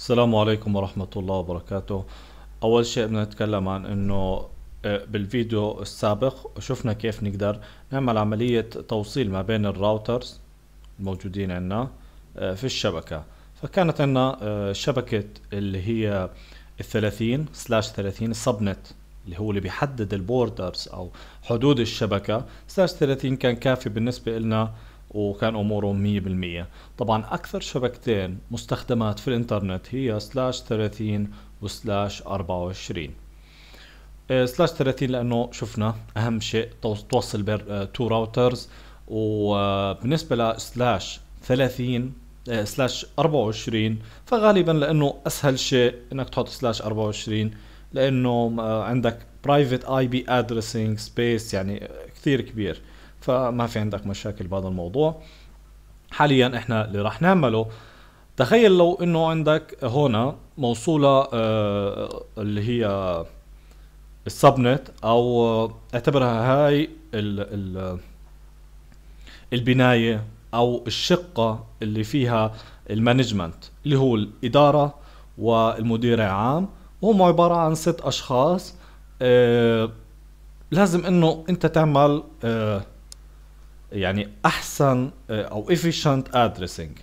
السلام عليكم ورحمة الله وبركاته أول شيء بدنا نتكلم عن أنه آه، بالفيديو السابق شفنا كيف نقدر نعمل عملية توصيل ما بين الراوترز الموجودين عندنا آه، في الشبكة فكانت عندنا آه، شبكة اللي هي الثلاثين سلاش ثلاثين السبنت اللي هو اللي بيحدد البوردرز أو حدود الشبكة سلاش ثلاثين كان كافي بالنسبة لنا وكان امورهم 100% طبعا اكثر شبكتين مستخدمات في الانترنت هي سلاش 30 وسلاش 24 آه، سلاش 30 لانه شفنا اهم شيء توصل بين آه، تو راوترز وبالنسبه لسلاش 30 آه، سلاش 24 فغالبا لانه اسهل شيء انك تحط سلاش 24 لانه عندك برايفت اي بي ادريسنج سبيس يعني كثير كبير فما في عندك مشاكل بهذا الموضوع حاليا احنا اللي راح نعمله تخيل لو انه عندك هنا موصولة اه اللي هي السبنت او اعتبرها هاي الـ الـ البناية او الشقة اللي فيها المانجمنت اللي هو الادارة والمدير العام وهم عبارة عن ست اشخاص اه لازم انه انت تعمل اه يعني احسن آه، او efficient addressing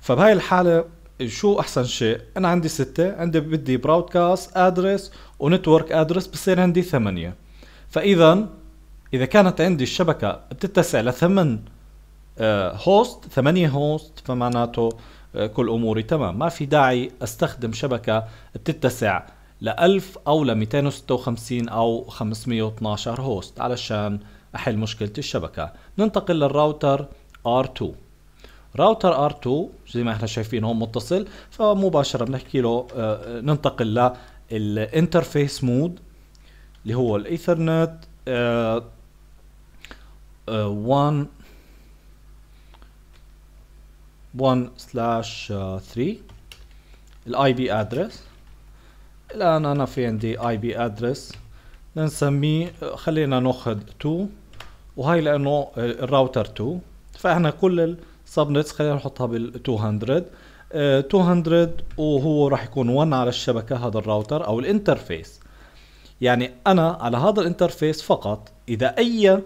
فبهاي الحاله شو احسن شيء انا عندي ستة عندي بدي براودكاست ادرس ونتورك ادرس بصير عندي ثمانية فاذا اذا كانت عندي الشبكة بتتسع لثمن هوست آه، ثمانية هوست فمعناته آه، كل اموري تمام ما في داعي استخدم شبكة بتتسع ل 1000 او ل 256 او 512 هوست علشان أحل مشكلة الشبكة ننتقل للراوتر R2 راوتر R2 زي ما احنا شايفين هون متصل فمباشرة بنحكي له آه، آه، ننتقل للانترفيس مود اللي هو الايثرنت 1 1 3 الاي بي ادرس الان انا في عندي اي بي ادرس نسميه خلينا ناخذ 2 وهي لانه الراوتر 2 فاحنا كل السبنتس خلينا نحطها بال 200 200 آه، وهو راح يكون 1 على الشبكه هذا الراوتر او الانترفيس يعني انا على هذا الانترفيس فقط اذا اي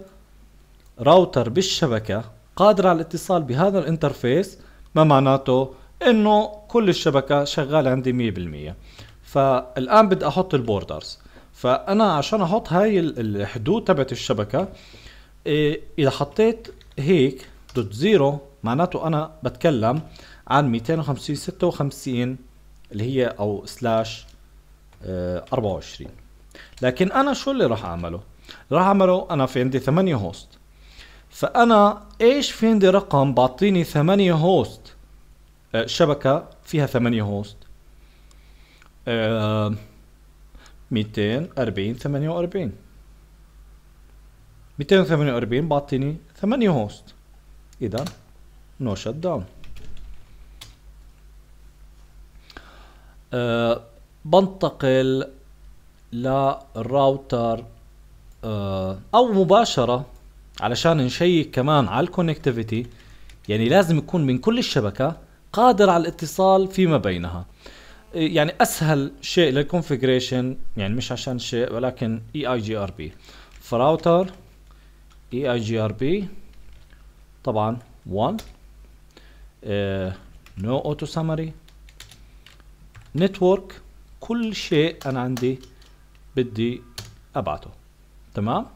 راوتر بالشبكه قادر على الاتصال بهذا الانترفيس ما معناته انه كل الشبكه شغاله عندي 100% فالان بدي احط البوردرز فانا عشان احط هاي الحدود تبعت الشبكه إيه اذا حطيت هيك دوت زيرو معناته انا بتكلم عن 250 56 اللي هي او سلاش 24 آه، لكن انا شو اللي راح اعمله راح اعمله انا في عندي 8 هوست فانا ايش في عندي رقم بعطيني 8 هوست آه، شبكة فيها 8 هوست اه 240 48 248 بعطيني 8 هوست اذا نو شت داون بنتقل للراوتر أه، او مباشره علشان نشيك كمان على الكونكتيفيتي يعني لازم يكون من كل الشبكه قادر على الاتصال فيما بينها أه، يعني اسهل شيء للكونفجريشن يعني مش عشان شيء ولكن اي اي جي ار بي فراوتر اي اي جي ار بي طبعا 1 نو اوتو سمري نتورك كل شيء انا عندي بدي ابعته تمام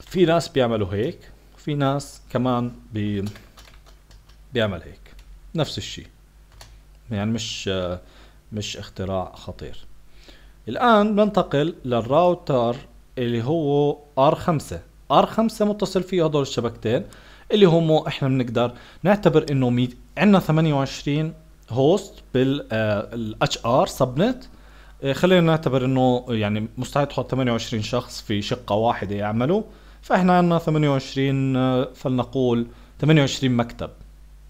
في ناس بيعملوا هيك في ناس كمان بي بيعمل هيك نفس الشيء يعني مش مش اختراع خطير الان بننتقل للراوتر اللي هو ار 5 ار 5 متصل فيه هدول الشبكتين اللي هم احنا بنقدر نعتبر انه مي... عندنا 28 هوست بالاتش ار سبنت خلينا نعتبر انه يعني مستحيل تحط 28 شخص في شقه واحده يعملوا فاحنا عندنا 28 آه، فلنقول 28 مكتب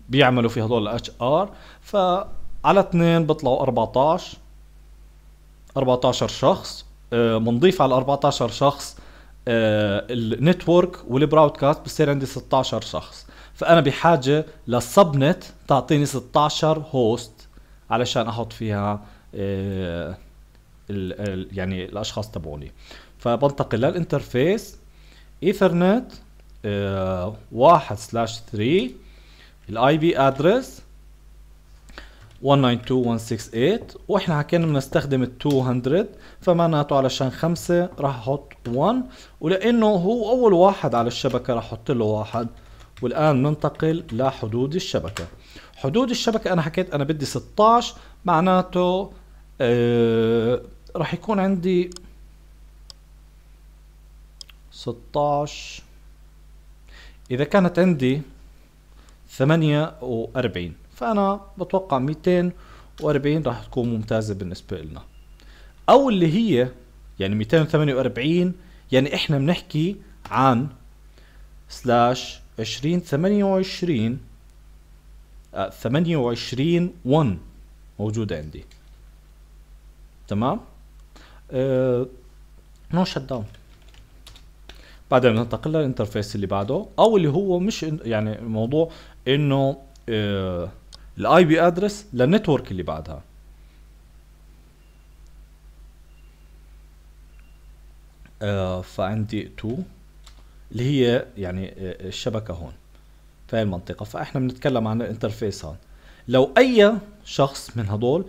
بيعملوا في هدول الاتش ار فعلى اثنين بيطلعوا 14 14 شخص بنضيف آه، على 14 شخص آه، النتورك والبراودكاست بصير عندي 16 شخص فانا بحاجه نت تعطيني 16 هوست علشان احط فيها الـ آه، الـ يعني الاشخاص تبعوني فبنتقل للانترفيس ايثرنت 1 سلاش 3 الاي بي ادرس 192168 واحنا حكينا بنستخدم ال 200 فمعناته علشان خمسة راح احط 1 ولانه هو اول واحد على الشبكة راح احط له واحد والان ننتقل لحدود الشبكة حدود الشبكة انا حكيت انا بدي 16 معناته آه راح يكون عندي 16 اذا كانت عندي 48 فانا بتوقع 240 راح تكون ممتازه بالنسبه لنا او اللي هي يعني 248 يعني احنا بنحكي عن سلاش 20 28 28 1 موجوده عندي تمام نو شت داون بعدين بننتقل للانترفيس اللي بعده او اللي هو مش يعني الموضوع انه آه الاي بي ادرس للنتورك اللي بعدها آه، فعندي 2 اللي هي يعني آه، الشبكه هون في المنطقه فاحنا بنتكلم عن الانترفيس هون لو اي شخص من هدول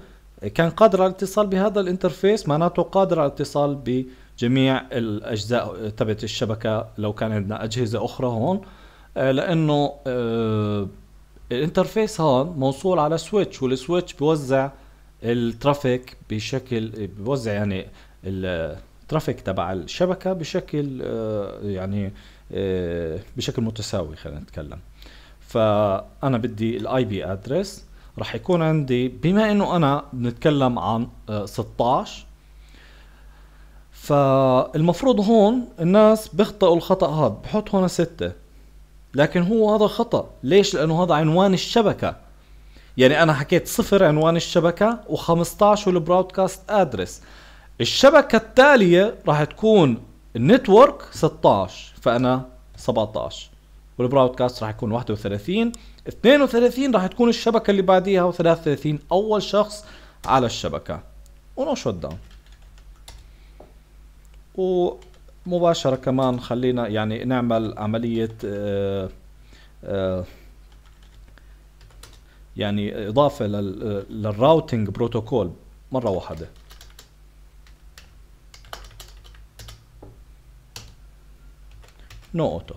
كان قادر على الاتصال بهذا الانترفيس معناته قادر على الاتصال بجميع الاجزاء تبعت الشبكه لو كان عندنا اجهزه اخرى هون آه، لانه الانترفيس هون موصول على سويتش والسويتش بوزع الترافيك بشكل بوزع يعني الترافيك تبع الشبكه بشكل آه، يعني آه، بشكل متساوي خلينا نتكلم فانا بدي الاي بي ادرس راح يكون عندي بما انه انا بنتكلم عن 16 آه، فالمفروض هون الناس بيخطئوا الخطا هذا بحط هون 6 لكن هو هذا خطا ليش لانه هذا عنوان الشبكه يعني انا حكيت صفر عنوان الشبكه و15 والبرودكاست ادرس الشبكه التاليه راح تكون النتورك 16 فانا 17 والبرودكاست راح يكون 31 32 راح تكون الشبكه اللي بعديها و33 اول شخص على الشبكه ونو شوت داون مباشره كمان خلينا يعني نعمل عمليه آه، آه، يعني اضافه للراوتينج بروتوكول مره واحده نو اوتو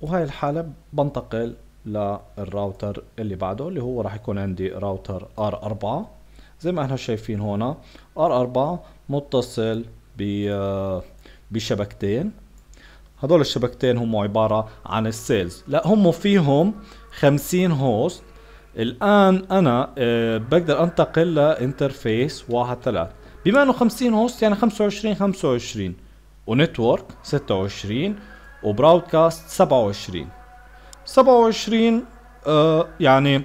وهاي الحاله بنتقل للراوتر اللي بعده اللي هو راح يكون عندي راوتر ار 4 زي ما احنا شايفين هون ار 4 متصل ب بشبكتين هدول الشبكتين هم عبارة عن السيلز لا هم فيهم 50 هوست الآن أنا آه، بقدر أنتقل لإنترفيس 1 3 بما أنه 50 هوست يعني 25 25 ونتورك 26 وبراودكاست 27 27 يعني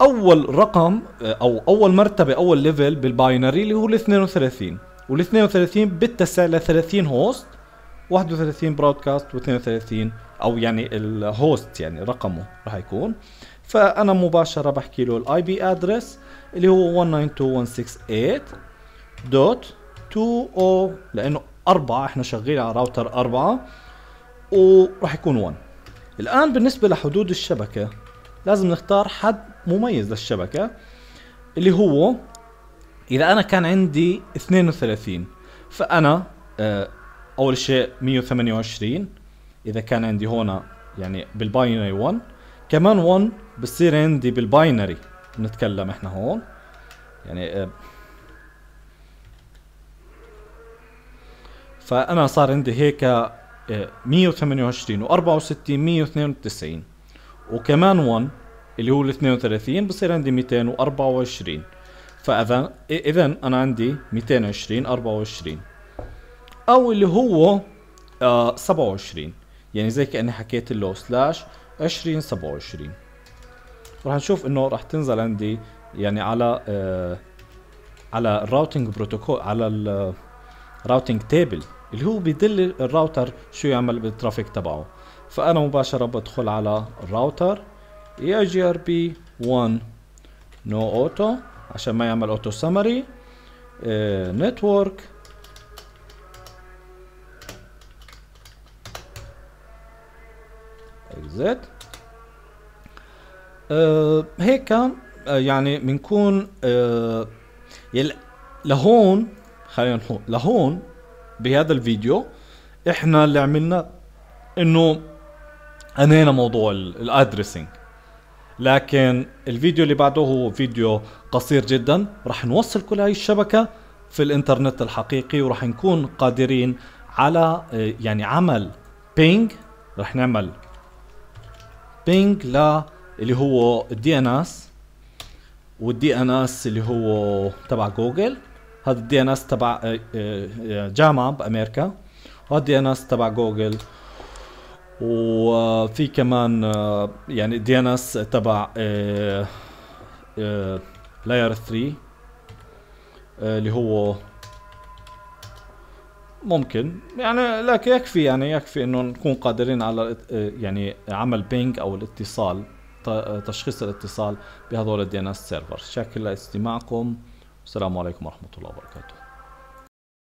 اول رقم آه، او اول مرتبه اول ليفل بالباينري اللي هو ال 32 وال 32 بتسع ل 30 هوست 31 برودكاست و32 او يعني الهوست يعني رقمه راح يكون فانا مباشره بحكي له الاي بي ادرس اللي هو 192.168 دوت لانه أربعة احنا شغالين على راوتر أربعة وراح يكون 1 الآن بالنسبة لحدود الشبكة لازم نختار حد مميز للشبكة اللي هو إذا أنا كان عندي 32 فأنا آه، أول شيء 128 إذا كان عندي هنا يعني بالباينري 1 كمان 1 بصير عندي بالباينري بنتكلم احنا هون يعني آه، فأنا صار عندي هيك 128 و64 192 وكمان 1 اللي هو ال 32 بصير عندي 224 فاذا اذا انا عندي 220 24 او اللي هو آه 27 يعني زي كاني حكيت له سلاش 20 27 رح نشوف انه رح تنزل عندي يعني على آه على الراوتنج بروتوكول على الراوتنج آه، تيبل اللي هو بيدل الراوتر شو يعمل بالترافيك تبعه فأنا مباشرة بدخل على الراوتر اي جي ار بي 1 نو اوتو عشان ما يعمل اوتو سمري نتورك اكزيت هيك آه، يعني بنكون آه، لهون خلينا نقول لهون بهذا الفيديو احنا اللي عملنا انه انهينا موضوع الادريسنج لكن الفيديو اللي بعده هو فيديو قصير جدا رح نوصل كل هاي الشبكة في الانترنت الحقيقي ورح نكون قادرين على آه، يعني عمل بينج رح نعمل بينج ل اللي هو الدي ان اس والدي ان اس اللي هو تبع جوجل هذا الدي ان اس تبع آه، آه، جامعة بامريكا وهذا الدي ان اس تبع جوجل وفي كمان آه، يعني دي ان اس تبع لاير آه، 3 آه، اللي هو ممكن يعني لك يكفي يعني يكفي انه نكون قادرين على يعني عمل بينج او الاتصال تشخيص الاتصال بهذول الدي ان اس سيرفر شكرا لاستماعكم والسلام عليكم ورحمه الله وبركاته